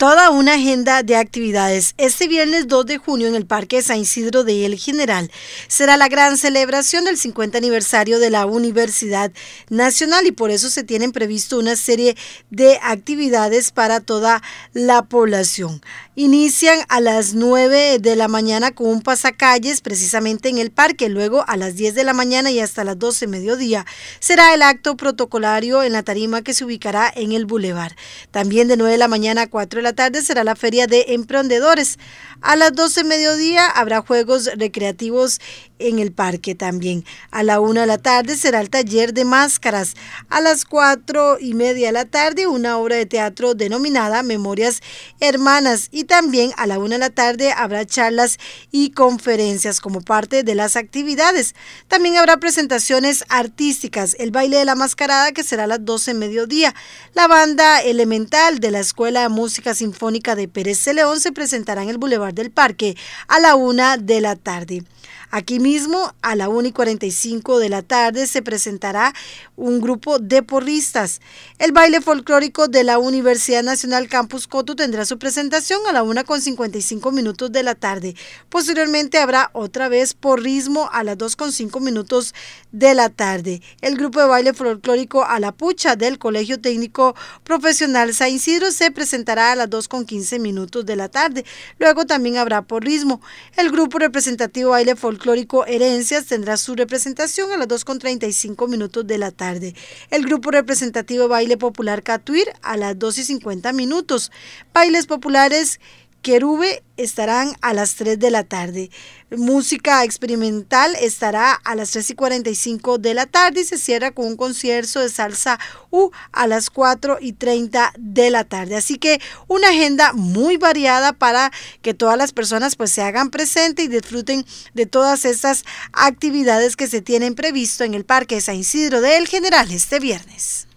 toda una agenda de actividades. Este viernes 2 de junio en el Parque San Isidro de El General será la gran celebración del 50 aniversario de la Universidad Nacional y por eso se tienen previsto una serie de actividades para toda la población. Inician a las 9 de la mañana con un pasacalles precisamente en el parque, luego a las 10 de la mañana y hasta las 12 mediodía será el acto protocolario en la tarima que se ubicará en el bulevar. También de 9 de la mañana a 4 de la tarde será la Feria de Emprendedores. A las 12 de mediodía habrá juegos recreativos en el parque también. A la 1 de la tarde será el taller de máscaras. A las 4 y media de la tarde una obra de teatro denominada Memorias Hermanas. Y también a la 1 de la tarde habrá charlas y conferencias como parte de las actividades. También habrá presentaciones artísticas. El baile de la mascarada que será a las 12 de mediodía. La banda elemental de la Escuela de Música Sinfónica de Pérez León se presentará en el Boulevard del Parque a la una de la tarde. Aquí mismo, a la 1 y 45 de la tarde, se presentará un grupo de porristas. El baile folclórico de la Universidad Nacional Campus Coto tendrá su presentación a la 1 con 55 minutos de la tarde. Posteriormente habrá otra vez porrismo a las 2 con 5 minutos de la tarde. El grupo de baile folclórico a la pucha del Colegio Técnico Profesional San Isidro se presentará a las 2 con 15 minutos de la tarde. Luego también habrá porrismo. El grupo representativo baile folclórico Clórico Herencias tendrá su representación a las con 2.35 minutos de la tarde. El grupo representativo Baile Popular Catuir a las 2.50 minutos. Bailes populares Querube estarán a las 3 de la tarde. Música experimental estará a las 3 y 45 de la tarde y se cierra con un concierto de salsa U a las 4 y 30 de la tarde. Así que una agenda muy variada para que todas las personas pues se hagan presente y disfruten de todas estas actividades que se tienen previsto en el Parque San Isidro del General este viernes.